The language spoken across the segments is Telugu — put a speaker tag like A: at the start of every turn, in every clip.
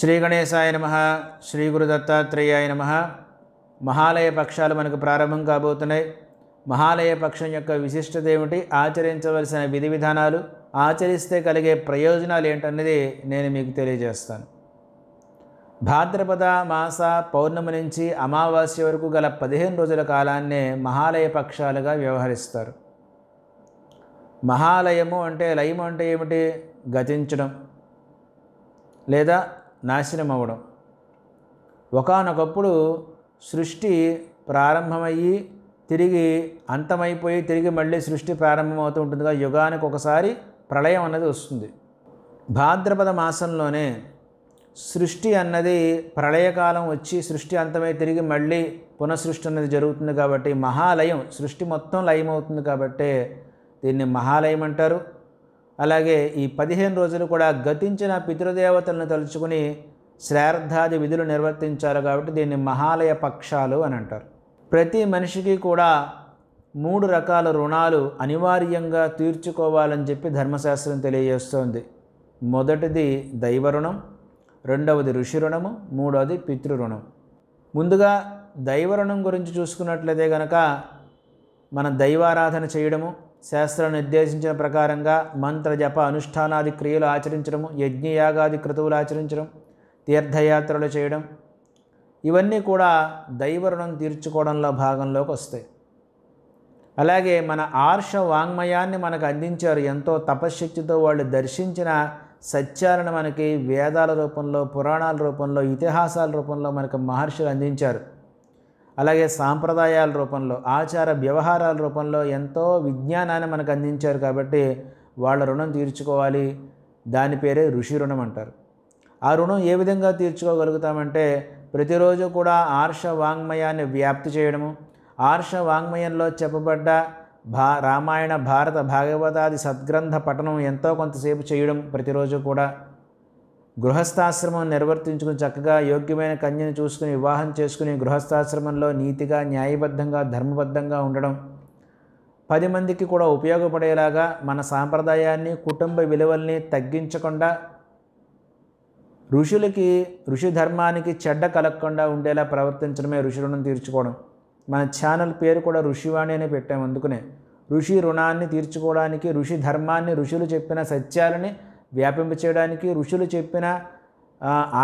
A: శ్రీ గణేశాయ నమ శ్రీ గురు దత్తాత్రేయాయ నమ మహాలయ పక్షాలు మనకు ప్రారంభం కాబోతున్నాయి మహాలయ పక్షం యొక్క విశిష్టత ఏమిటి ఆచరించవలసిన విధి విధానాలు ఆచరిస్తే కలిగే ప్రయోజనాలు ఏంటన్నది నేను మీకు తెలియజేస్తాను భాద్రపద మాస పౌర్ణమి నుంచి అమావాస్య వరకు గల పదిహేను రోజుల కాలాన్నే మహాలయ పక్షాలుగా వ్యవహరిస్తారు మహాలయము అంటే లయము అంటే ఏమిటి గతించడం లేదా నాశనం అవ్వడం ఒకనొకప్పుడు సృష్టి ప్రారంభమయ్యి తిరిగి అంతమైపోయి తిరిగి మళ్ళీ సృష్టి ప్రారంభమవుతూ ఉంటుందిగా యుగానికి ఒకసారి ప్రళయం అన్నది వస్తుంది భాద్రపద మాసంలోనే సృష్టి అన్నది ప్రళయకాలం వచ్చి సృష్టి అంతమై తిరిగి మళ్ళీ పునఃసృష్టి అన్నది జరుగుతుంది కాబట్టి మహాలయం సృష్టి మొత్తం లయమవుతుంది కాబట్టి దీన్ని మహాలయం అంటారు అలాగే ఈ పదిహేను రోజులు కూడా గతించిన పితృదేవతలను తలుచుకుని శ్రార్థాది విధులు నిర్వర్తించారు కాబట్టి దీన్ని మహాలయ పక్షాలు అని అంటారు ప్రతి మనిషికి కూడా మూడు రకాల రుణాలు అనివార్యంగా తీర్చుకోవాలని చెప్పి ధర్మశాస్త్రం తెలియజేస్తోంది మొదటిది దైవ రుణం రెండవది ఋషి రుణము మూడవది పితృరుణం ముందుగా దైవ రుణం గురించి చూసుకున్నట్లయితే గనక మన దైవారాధన చేయడము శాస్త్రం నిర్దేశించిన ప్రకారంగా మంత్ర జప అనుష్ఠానాది క్రియలు ఆచరించడం యజ్ఞయాగాది క్రతువులు ఆచరించడం తీర్థయాత్రలు చేయడం ఇవన్నీ కూడా దైవరుణం తీర్చుకోవడంలో భాగంలోకి వస్తాయి అలాగే మన ఆర్ష వాంగ్మయాన్ని మనకు అందించారు ఎంతో తపశ్శక్తితో వాళ్ళు దర్శించిన సత్యాలను మనకి వేదాల రూపంలో పురాణాల రూపంలో ఇతిహాసాల రూపంలో మనకు మహర్షులు అందించారు అలాగే సాంప్రదాయాల రూపంలో ఆచార వ్యవహారాల రూపంలో ఎంతో విజ్ఞానాన్ని మనకు అందించారు కాబట్టి వాళ్ళ రుణం తీర్చుకోవాలి దాని పేరే ఋషి రుణం అంటారు ఆ రుణం ఏ విధంగా తీర్చుకోగలుగుతామంటే ప్రతిరోజు కూడా ఆర్ష వాంగ్మయాన్ని వ్యాప్తి చేయడము ఆర్ష వాంగ్మయంలో చెప్పబడ్డ భా రామాయణ భారత భాగవతాది సద్గ్రంథ పఠనం ఎంతో కొంతసేపు చేయడం ప్రతిరోజు కూడా గృహస్థాశ్రమం నిర్వర్తించుకుని చక్కగా యోగ్యమైన కన్యను చూసుకుని వివాహం చేసుకుని గృహస్థాశ్రమంలో నీతిగా న్యాయబద్ధంగా ధర్మబద్ధంగా ఉండడం పది మందికి కూడా ఉపయోగపడేలాగా మన సాంప్రదాయాన్ని కుటుంబ విలువల్ని తగ్గించకుండా ఋషులకి ఋషి ధర్మానికి చెడ్డ కలగకుండా ఉండేలా ప్రవర్తించడమే ఋషి రుణం తీర్చుకోవడం మన ఛానల్ పేరు కూడా ఋషివాణి అనే పెట్టాము అందుకునే ఋషి రుణాన్ని తీర్చుకోవడానికి ఋషి ధర్మాన్ని ఋషులు చెప్పిన సత్యాలని వ్యాపింపచేయడానికి ఋషులు చెప్పిన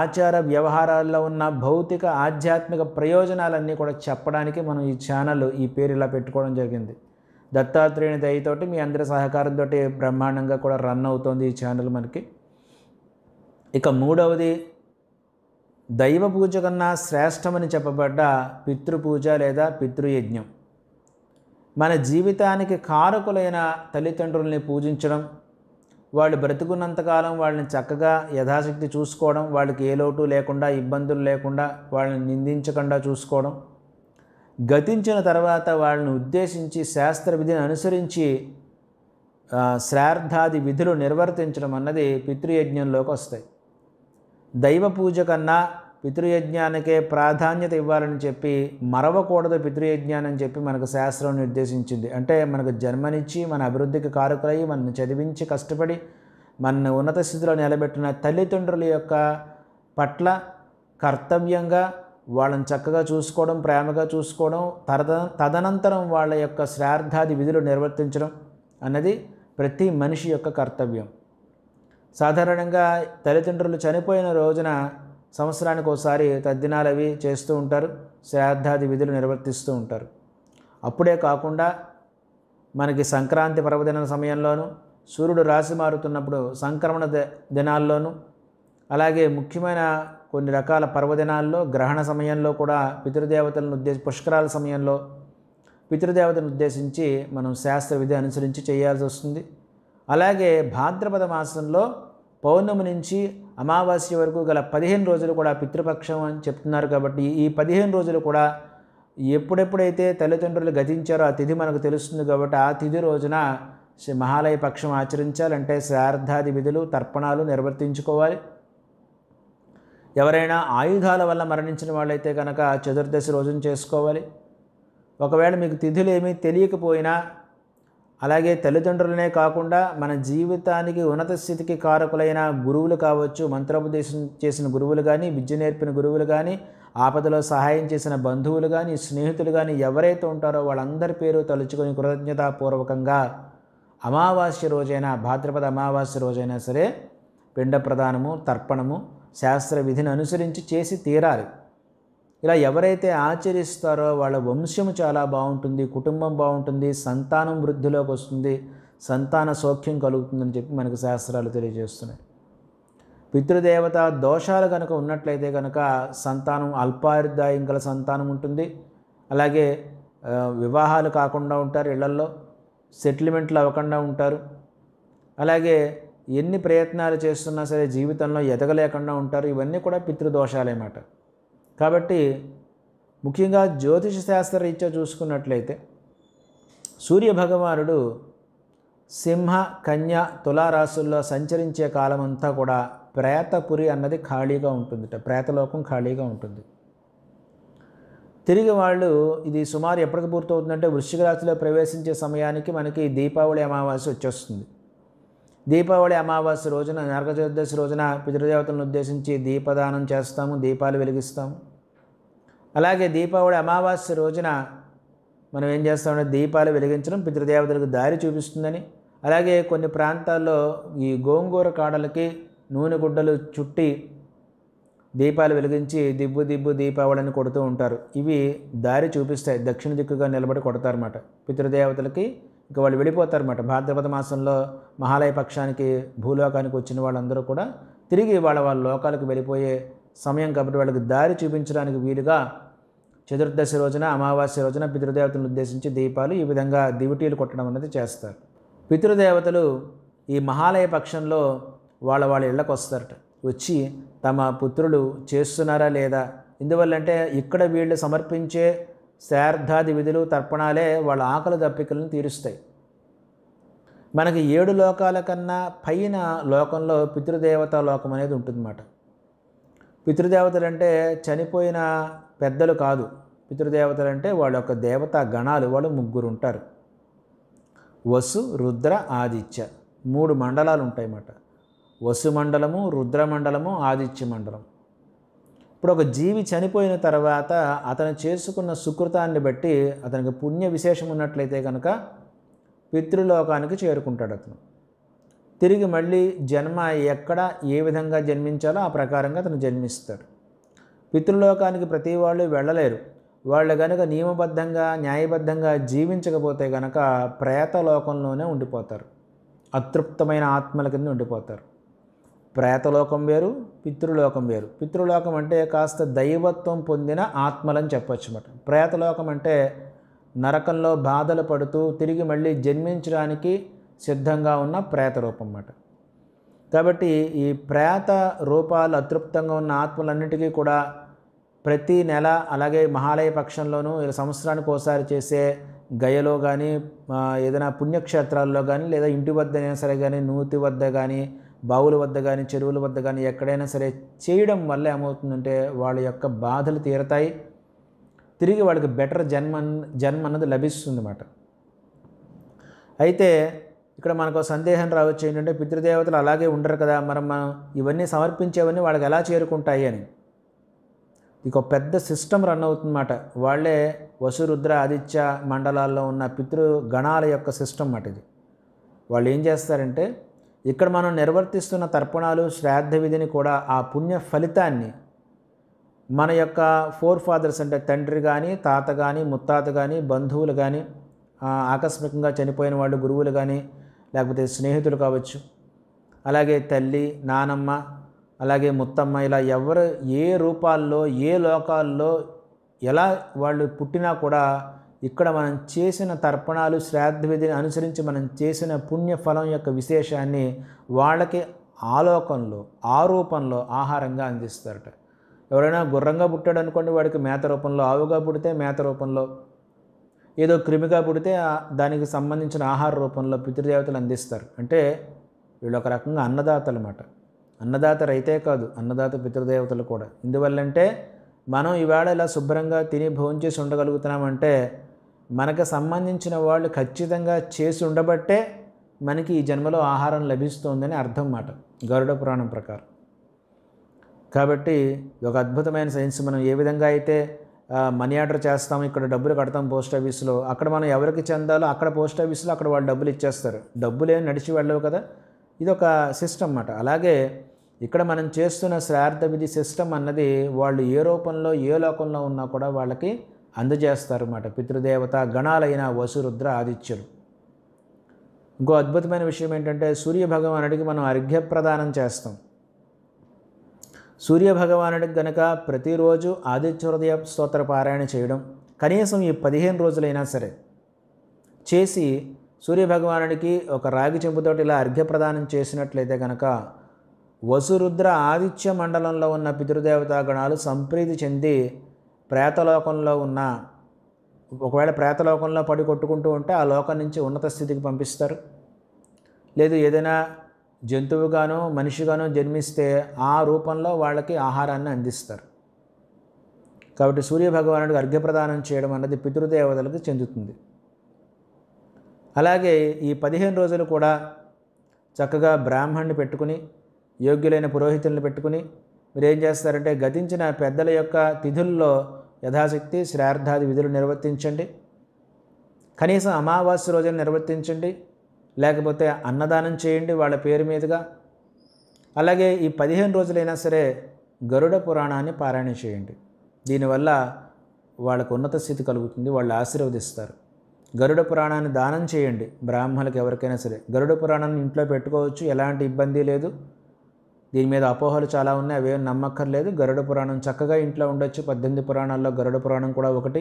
A: ఆచార వ్యవహారాల్లో ఉన్న భౌతిక ఆధ్యాత్మిక ప్రయోజనాలన్నీ కూడా చెప్పడానికి మనం ఈ ఛానల్ ఈ పేరు ఇలా పెట్టుకోవడం జరిగింది దత్తాత్రేయుని దయతోటి మీ అందరి సహకారంతో బ్రహ్మాండంగా కూడా రన్ అవుతోంది ఈ ఛానల్ మనకి ఇక మూడవది దైవ పూజ కన్నా శ్రేష్టమని చెప్పబడ్డ పితృపూజ లేదా పితృయజ్ఞం మన జీవితానికి కారకులైన తల్లిదండ్రుల్ని పూజించడం వాళ్ళు బ్రతుకున్నంతకాలం వాళ్ళని చక్కగా యథాశక్తి చూసుకోవడం వాళ్ళకి ఏ లోటు లేకుండా ఇబ్బందులు లేకుండా వాళ్ళని నిందించకుండా చూసుకోవడం గతించిన తర్వాత వాళ్ళని ఉద్దేశించి శాస్త్ర విధిని అనుసరించి శ్రార్థాది విధులు నిర్వర్తించడం అన్నది పితృయజ్ఞంలోకి వస్తాయి దైవ పూజ కన్నా పితృయజ్ఞానికే ప్రాధాన్యత ఇవ్వాలని చెప్పి మరవకూడదు పితృయజ్ఞానం అని చెప్పి మనకు శాస్త్రం నిర్దేశించింది అంటే మనకు జన్మనిచ్చి మన అభివృద్ధికి కారుకులయ్యి మనల్ని చదివించి కష్టపడి మన ఉన్నత స్థితిలో నిలబెట్టిన తల్లిదండ్రుల యొక్క పట్ల కర్తవ్యంగా వాళ్ళని చక్కగా చూసుకోవడం ప్రేమగా చూసుకోవడం తరద తదనంతరం వాళ్ళ యొక్క శ్రార్థాది విధులు నిర్వర్తించడం అన్నది ప్రతి మనిషి యొక్క కర్తవ్యం సాధారణంగా తల్లిదండ్రులు చనిపోయిన రోజున సంవత్సరానికి ఒకసారి తద్దినాలు అవి చేస్తూ ఉంటారు శ్రాద్ధాది విధులు నిర్వర్తిస్తూ ఉంటారు అప్పుడే కాకుండా మనకి సంక్రాంతి పర్వదిన సమయంలోనూ సూర్యుడు రాశి మారుతున్నప్పుడు సంక్రమణ దినాల్లోనూ అలాగే ముఖ్యమైన కొన్ని రకాల పర్వదినాల్లో గ్రహణ సమయంలో కూడా పితృదేవతలను ఉద్దేశ పుష్కరాల సమయంలో పితృదేవతను ఉద్దేశించి మనం శాస్త్ర విధి అనుసరించి చేయాల్సి వస్తుంది అలాగే భాద్రపద మాసంలో పౌర్ణమి నుంచి అమావాస్య వరకు గల పదిహేను రోజులు కూడా పితృపక్షం అని చెప్తున్నారు కాబట్టి ఈ పదిహేను రోజులు కూడా ఎప్పుడెప్పుడైతే తల్లిదండ్రులు గతించారో ఆ తిథి మనకు తెలుస్తుంది కాబట్టి ఆ తిథి రోజున మహాలయ పక్షం ఆచరించాలంటే శ్రార్థాది విధులు తర్పణాలు నిర్వర్తించుకోవాలి ఎవరైనా ఆయుధాల వల్ల మరణించిన వాళ్ళైతే కనుక చతుర్దశి రోజున చేసుకోవాలి ఒకవేళ మీకు తిథులు ఏమీ తెలియకపోయినా అలాగే తల్లిదండ్రులనే కాకుండా మన జీవితానికి ఉన్నత స్థితికి కారకులైన గురువులు కావచ్చు మంత్రోపదేశం చేసిన గురువులు కానీ విద్య నేర్పిన గురువులు కానీ ఆపదలో సహాయం చేసిన బంధువులు కానీ స్నేహితులు కానీ ఎవరైతే ఉంటారో వాళ్ళందరి పేరు తలుచుకొని కృతజ్ఞతాపూర్వకంగా అమావాస్య రోజైనా భాద్రపద అమావాస్య రోజైనా సరే పిండ ప్రదానము తర్పణము శాస్త్ర విధిని అనుసరించి చేసి తీరాలి ఇలా ఎవరైతే ఆచరిస్తారో వాళ్ళ వంశం చాలా బాగుంటుంది కుటుంబం బాగుంటుంది సంతానం వృద్ధిలోకి వస్తుంది సంతాన సౌఖ్యం కలుగుతుందని చెప్పి మనకు శాస్త్రాలు తెలియజేస్తున్నాయి పితృదేవత దోషాలు కనుక ఉన్నట్లయితే కనుక సంతానం అల్పాయుర్దాయం గల సంతానం ఉంటుంది అలాగే వివాహాలు కాకుండా ఉంటారు ఇళ్లల్లో సెటిల్మెంట్లు అవ్వకుండా ఉంటారు అలాగే ఎన్ని ప్రయత్నాలు చేస్తున్నా సరే జీవితంలో ఎదగలేకుండా ఉంటారు ఇవన్నీ కూడా పితృదోషాలన్నమాట కాబట్టి ముఖ్యంగా జ్యోతిష శాస్త్రరీత్యా చూసుకున్నట్లయితే సూర్యభగవానుడు సింహ కన్య తులారాశుల్లో సంచరించే కాలమంతా కూడా ప్రేతపురి అన్నది ఖాళీగా ఉంటుంది ప్రేతలోకం ఖాళీగా ఉంటుంది తిరిగి వాళ్ళు ఇది సుమారు ఎప్పటికి పూర్తవుతుందంటే వృశ్చిక రాశిలో ప్రవేశించే సమయానికి మనకి దీపావళి అమావాస్య వచ్చేస్తుంది దీపావళి అమావాస్య రోజున నరక చతుర్దశి రోజున పితృదేవతలను ఉద్దేశించి దీపదానం చేస్తాము దీపాలు వెలిగిస్తాము అలాగే దీపావళి అమావాస్య రోజున మనం ఏం చేస్తామంటే దీపాలు వెలిగించడం పితృదేవతలకు దారి చూపిస్తుందని అలాగే కొన్ని ప్రాంతాల్లో ఈ గోంగూర కాడలకి నూనె గుడ్డలు చుట్టి దీపాలు వెలిగించి దిబ్బు దిబ్బు దీపావళిని కొడుతూ ఉంటారు ఇవి దారి చూపిస్తాయి దక్షిణ దిక్కుగా నిలబడి కొడతారన్నమాట పితృదేవతలకి ఇంకా వాళ్ళు వెళ్ళిపోతారన్నమాట భాద్రపద మాసంలో మహాలయ పక్షానికి భూలోకానికి వచ్చిన వాళ్ళందరూ కూడా తిరిగి వాళ్ళ వాళ్ళ లోకాలకు వెళ్ళిపోయే సమయం కాబట్టి వాళ్ళకి దారి చూపించడానికి వీలుగా చతుర్దశి రోజున అమావాస్య రోజున పితృదేవతలను ఉద్దేశించి దీపాలు ఈ విధంగా దివిటీలు కొట్టడం అనేది చేస్తారు పితృదేవతలు ఈ మహాలయ పక్షంలో వాళ్ళ వాళ్ళ ఇళ్ళకు వస్తారట వచ్చి తమ పుత్రులు చేస్తున్నారా లేదా ఇందువల్లంటే ఇక్కడ వీళ్ళు సమర్పించే శార్థాది విధులు తర్పణాలే వాళ్ళ ఆకలి దప్పికలను తీరుస్తాయి మనకి ఏడు లోకాల కన్నా పైన లోకంలో పితృదేవతా లోకం అనేది ఉంటుందన్నమాట పితృదేవతలు అంటే చనిపోయిన పెద్దలు కాదు పితృదేవతలు అంటే వాళ్ళ యొక్క దేవతా గణాలు వాళ్ళు ముగ్గురు ఉంటారు వసు రుద్ర ఆదిత్య మూడు మండలాలు ఉంటాయి అన్నమాట వసు మండలము రుద్ర మండలము ఆదిత్య మండలం ఇప్పుడు ఒక జీవి చనిపోయిన తర్వాత అతను చేసుకున్న సుకృతాన్ని బట్టి అతనికి పుణ్య విశేషం ఉన్నట్లయితే కనుక పితృలోకానికి చేరుకుంటాడు అతను తిరిగి మళ్ళీ జన్మ ఎక్కడ ఏ విధంగా జన్మించాలో ఆ ప్రకారంగా అతను జన్మిస్తాడు పితృలోకానికి ప్రతి వాళ్ళు వెళ్ళలేరు వాళ్ళు కనుక నియమబద్ధంగా న్యాయబద్ధంగా జీవించకపోతే కనుక ప్రేతలోకంలోనే ఉండిపోతారు అతృప్తమైన ఆత్మల కింద ఉండిపోతారు ప్రేతలోకం వేరు పితృలోకం వేరు పితృలోకం అంటే కాస్త దైవత్వం పొందిన ఆత్మలని చెప్పచ్చు అన్నమాట ప్రేతలోకం అంటే నరకంలో బాధలు పడుతూ తిరిగి మళ్ళీ జన్మించడానికి సిద్ధంగా ఉన్న ప్రేత రూపం అన్నమాట కాబట్టి ఈ ప్రేత రూపాలు అతృప్తంగా ఉన్న ఆత్మలన్నిటికీ కూడా ప్రతి నెల అలాగే మహాలయ పక్షంలోనూ సంవత్సరానికి ఒకసారి చేసే గయలో కానీ ఏదైనా పుణ్యక్షేత్రాల్లో కానీ లేదా ఇంటి వద్దనే సరే కానీ నూతి వద్ద కానీ బావుల వద్ద కానీ చెరువుల వద్ద కానీ ఎక్కడైనా సరే చేయడం వల్ల ఏమవుతుందంటే వాళ్ళ యొక్క బాధలు తీరతాయి తిరిగి వాళ్ళకి బెటర్ జన్మ జన్మ అన్నది లభిస్తుందన్నమాట అయితే ఇక్కడ మనకు సందేహం రావచ్చు ఏంటంటే పితృదేవతలు అలాగే ఉండరు కదా మనం మనం ఇవన్నీ సమర్పించేవన్నీ వాళ్ళకి ఎలా చేరుకుంటాయి అని ఇక పెద్ద సిస్టమ్ రన్ అవుతుందన్నమాట వాళ్ళే వసురుద్ర ఆదిత్య మండలాల్లో ఉన్న పితృగణాల యొక్క సిస్టమ్ మాట ఇది వాళ్ళు ఏం చేస్తారంటే ఇక్కడ మనం నిర్వర్తిస్తున్న తర్పణాలు శ్రాద్ధ విధిని కూడా ఆ పుణ్య ఫలితాన్ని మన యొక్క ఫోర్ ఫాదర్స్ అంటే తండ్రి కానీ తాత కానీ ముత్తాత కానీ బంధువులు కానీ ఆకస్మికంగా చనిపోయిన వాళ్ళు గురువులు కానీ లేకపోతే స్నేహితులు కావచ్చు అలాగే తల్లి నానమ్మ అలాగే ముత్తమ్మ ఇలా ఎవరు ఏ రూపాల్లో ఏ లోకాల్లో ఎలా వాళ్ళు పుట్టినా కూడా ఇక్కడ మనం చేసిన తర్పణాలు శ్రాద్ధవిధిని అనుసరించి మనం చేసిన పుణ్యఫలం యొక్క విశేషాన్ని వాళ్ళకి ఆలోకంలో ఆ రూపంలో ఆహారంగా అందిస్తారట ఎవరైనా గుర్రంగా పుట్టాడు అనుకోండి వాడికి మేత రూపంలో ఆవుగా పుడితే మేత రూపంలో ఏదో క్రిమిగా పుడితే దానికి సంబంధించిన ఆహార రూపంలో పితృదేవతలు అందిస్తారు అంటే వీళ్ళు ఒక రకంగా అన్నదాతలు అన్నమాట అన్నదాత రైతే కాదు అన్నదాత పితృదేవతలు కూడా ఇందువల్లంటే మనం ఈవేళ ఇలా శుభ్రంగా తిని చేసి ఉండగలుగుతున్నామంటే మనకు సంబంధించిన వాళ్ళు ఖచ్చితంగా చేసి ఉండబట్టే మనకి ఈ జన్మలో ఆహారం లభిస్తోందని అర్థం మాట గరుడ పురాణం ప్రకారం కాబట్టి ఒక అద్భుతమైన సైన్స్ మనం ఏ విధంగా అయితే మనీ ఆర్డర్ చేస్తాం ఇక్కడ డబ్బులు కడతాం పోస్ట్ ఆఫీస్లో అక్కడ మనం ఎవరికి చెందాలో అక్కడ పోస్ట్ ఆఫీస్లో అక్కడ వాళ్ళు డబ్బులు ఇచ్చేస్తారు డబ్బులే నడిచి వెళ్ళవు కదా ఇది ఒక సిస్టమ్ అన్నమాట అలాగే ఇక్కడ మనం చేస్తున్న శ్రార్థ విధి సిస్టమ్ అన్నది వాళ్ళు ఏ రూపంలో ఏ లోకంలో ఉన్నా కూడా వాళ్ళకి అందజేస్తారన్నమాట పితృదేవత గణాలైన వసురుద్ర ఆదిత్యులు ఇంకో అద్భుతమైన విషయం ఏంటంటే సూర్యభగవానుడికి మనం అర్ఘ్య ప్రదానం చేస్తాం సూర్యభగవానుడికి గనక ప్రతిరోజు ఆదిత్య హృదయ స్తోత్ర పారాయణ చేయడం కనీసం ఈ పదిహేను రోజులైనా సరే చేసి సూర్యభగవానుడికి ఒక రాగి చెంపుతోటి ఇలా అర్ఘ్యప్రదానం ప్రదానం చేసినట్లయితే కనుక వసురుద్ర ఆదిత్య మండలంలో ఉన్న పితృదేవతా గణాలు సంప్రీతి చెంది ప్రేతలోకంలో ఉన్న ఒకవేళ ప్రేతలోకంలో పడి కొట్టుకుంటూ ఉంటే ఆ లోకం నుంచి ఉన్నత స్థితికి పంపిస్తారు లేదు ఏదైనా జంతువుగానో మనిషిగానో జన్మిస్తే ఆ రూపంలో వాళ్ళకి ఆహారాన్ని అందిస్తారు కాబట్టి సూర్యభగవానుడికి అర్ఘ్యప్రదానం చేయడం అన్నది పితృదేవతలకు చెందుతుంది అలాగే ఈ పదిహేను రోజులు కూడా చక్కగా బ్రాహ్మణ్ణి పెట్టుకుని యోగ్యులైన పురోహితులను పెట్టుకుని మీరు ఏం చేస్తారంటే గతించిన పెద్దల యొక్క తిథుల్లో యథాశక్తి శ్రార్థాది విధులు నిర్వర్తించండి కనీసం అమావాస్య రోజున నిర్వర్తించండి లేకపోతే అన్నదానం చేయండి వాళ్ళ పేరు మీదుగా అలాగే ఈ పదిహేను రోజులైనా సరే గరుడ పురాణాన్ని పారాయణ చేయండి దీనివల్ల వాళ్ళకు ఉన్నత స్థితి కలుగుతుంది వాళ్ళు ఆశీర్వదిస్తారు గరుడ పురాణాన్ని దానం చేయండి బ్రాహ్మణులకు ఎవరికైనా సరే గరుడ పురాణాన్ని ఇంట్లో పెట్టుకోవచ్చు ఎలాంటి ఇబ్బంది లేదు దీని మీద అపోహలు చాలా ఉన్నాయి అవేం నమ్మక్కర్లేదు గరుడ పురాణం చక్కగా ఇంట్లో ఉండొచ్చు పద్దెనిమిది పురాణాల్లో గరుడ పురాణం కూడా ఒకటి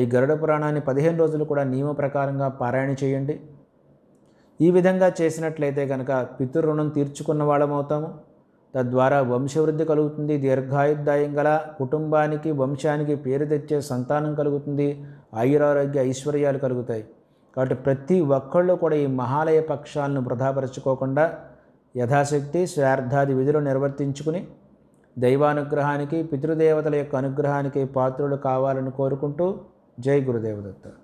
A: ఈ గరుడ పురాణాన్ని పదిహేను రోజులు కూడా నియమ ప్రకారంగా పారాయణ చేయండి ఈ విధంగా చేసినట్లయితే కనుక పితృరుణం తీర్చుకున్న వాళ్ళమవుతాము తద్వారా వంశవృద్ధి కలుగుతుంది దీర్ఘాయుద్ధాయం గల కుటుంబానికి వంశానికి పేరు తెచ్చే సంతానం కలుగుతుంది ఆయురారోగ్య ఐశ్వర్యాలు కలుగుతాయి కాబట్టి ప్రతి ఒక్కళ్ళు కూడా ఈ మహాలయ పక్షాలను వృధాపరచుకోకుండా యథాశక్తి స్వార్థాది విధులు నిర్వర్తించుకుని దైవానుగ్రహానికి పితృదేవతల యొక్క అనుగ్రహానికి పాత్రులు కావాలని కోరుకుంటూ జై గురుదేవదత్తా